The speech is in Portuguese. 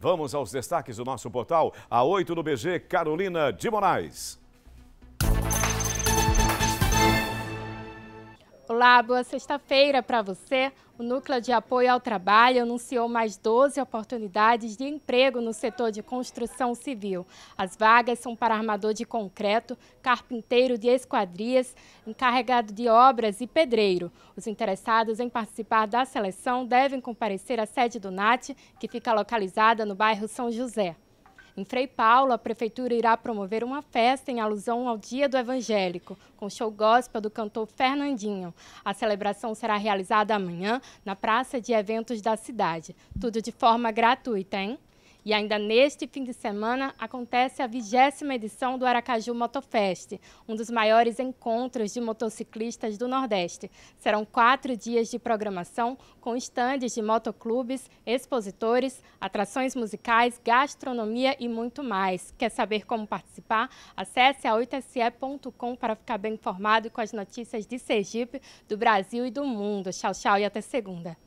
Vamos aos destaques do nosso portal A8 do BG, Carolina de Moraes. Olá, boa é sexta-feira para você. O Núcleo de Apoio ao Trabalho anunciou mais 12 oportunidades de emprego no setor de construção civil. As vagas são para armador de concreto, carpinteiro de esquadrias, encarregado de obras e pedreiro. Os interessados em participar da seleção devem comparecer à sede do NAT, que fica localizada no bairro São José. Em Frei Paulo, a Prefeitura irá promover uma festa em alusão ao Dia do Evangélico, com show gospel do cantor Fernandinho. A celebração será realizada amanhã na Praça de Eventos da cidade. Tudo de forma gratuita, hein? E ainda neste fim de semana acontece a vigésima edição do Aracaju Motofest, um dos maiores encontros de motociclistas do Nordeste. Serão quatro dias de programação com estandes de motoclubes, expositores, atrações musicais, gastronomia e muito mais. Quer saber como participar? Acesse a 8se.com para ficar bem informado com as notícias de Sergipe, do Brasil e do mundo. Tchau, tchau e até segunda.